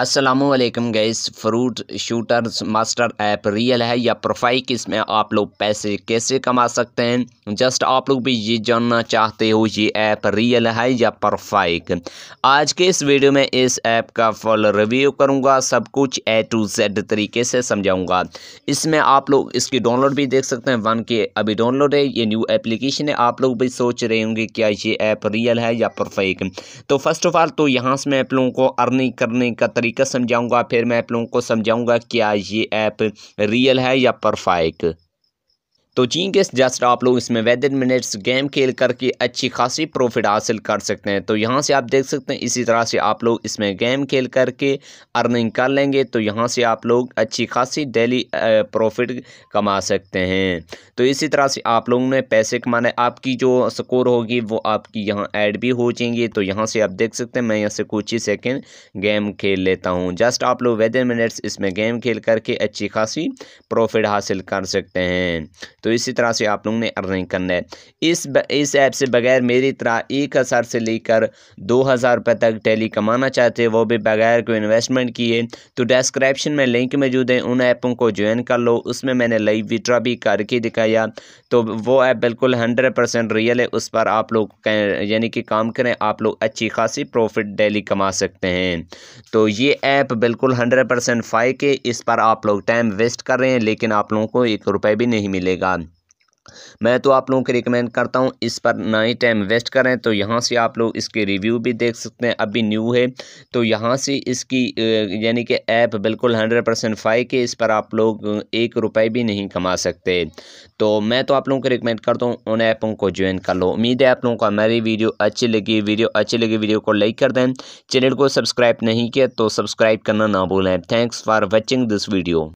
असलम गैस fruit shooters master app real है या प्रोफाइक इसमें आप लोग पैसे कैसे कमा सकते हैं जस्ट आप लोग भी ये जानना चाहते हो ये ऐप रियल है या प्रोफाइक आज के इस वीडियो में इस ऐप का फुल रिव्यू करूँगा सब कुछ ए टू जेड तरीके से समझाऊँगा इसमें आप लोग इसकी डाउनलोड भी देख सकते हैं वन के अभी डाउनलोड है ये न्यू एप्लीकेशन है आप लोग भी सोच रहे होंगे क्या ये ऐप रियल है या प्रोफाइक तो फर्स्ट ऑफ ऑल तो यहाँ से मैं आप लोगों को अर्निंग करने का तरीका समझाऊंगा फिर मैं आप लोगों को समझाऊंगा क्या ये ऐप रियल है या परफाइक तो जी के जस्ट आप लोग इसमें वेदर मिनट्स गेम खेल करके अच्छी खासी प्रॉफिट हासिल कर सकते हैं तो यहाँ से आप देख सकते हैं इसी तरह से आप लोग इसमें गेम खेल करके अर्निंग कर लेंगे तो यहाँ से आप लोग अच्छी खासी डेली प्रॉफिट कमा सकते हैं तो इसी तरह से आप लोगों ने पैसे कमाने आपकी जो स्कोर होगी वो आपकी यहाँ ऐड भी हो जाएंगी तो यहाँ से आप देख सकते हैं मैं यहाँ से कुछ ही सेकेंड गेम खेल लेता हूँ जस्ट आप लोग वेदर मिनट्स इसमें गेम खेल करके अच्छी खासी प्रॉफिट हासिल कर सकते हैं तो इसी तरह से आप लोगों ने अर्निंग करना है इस इस ऐप से बगैर मेरी तरह एक हज़ार से लेकर दो हज़ार रुपये तक डेली कमाना चाहते हैं वो भी बगैर कोई इन्वेस्टमेंट किए तो डिस्क्रिप्शन में लिंक मौजूद है उन ऐपों को ज्वाइन कर लो उसमें मैंने लाइव विड्रा भी करके दिखाया तो वो ऐप बिल्कुल हंड्रेड परसेंट रियल है उस पर आप लोग यानी कि काम करें आप लोग अच्छी खासी प्रॉफिट डेली कमा सकते हैं तो ये ऐप बिल्कुल हंड्रेड परसेंट फाइव के इस पर आप लोग टाइम वेस्ट कर रहे हैं लेकिन आप लोगों को एक रुपये भी नहीं मिलेगा मैं तो आप लोगों को रिकमेंड करता हूँ इस पर ना ही टाइम वेस्ट करें तो यहाँ से आप लोग इसके रिव्यू भी देख सकते हैं अभी न्यू है तो यहाँ से इसकी यानी कि ऐप बिल्कुल हंड्रेड परसेंट फाइव के इस पर आप लोग एक रुपए भी नहीं कमा सकते तो मैं तो आप लोगों को रिकमेंड करता हूँ उन ऐपों को ज्वाइन कर लो उम्मीद है आप लोगों को हमारी वीडियो अच्छी लगी वीडियो अच्छी लगी वीडियो को लाइक कर दें चैनल को सब्सक्राइब नहीं किया तो सब्सक्राइब करना ना भूलें thanks for watching this video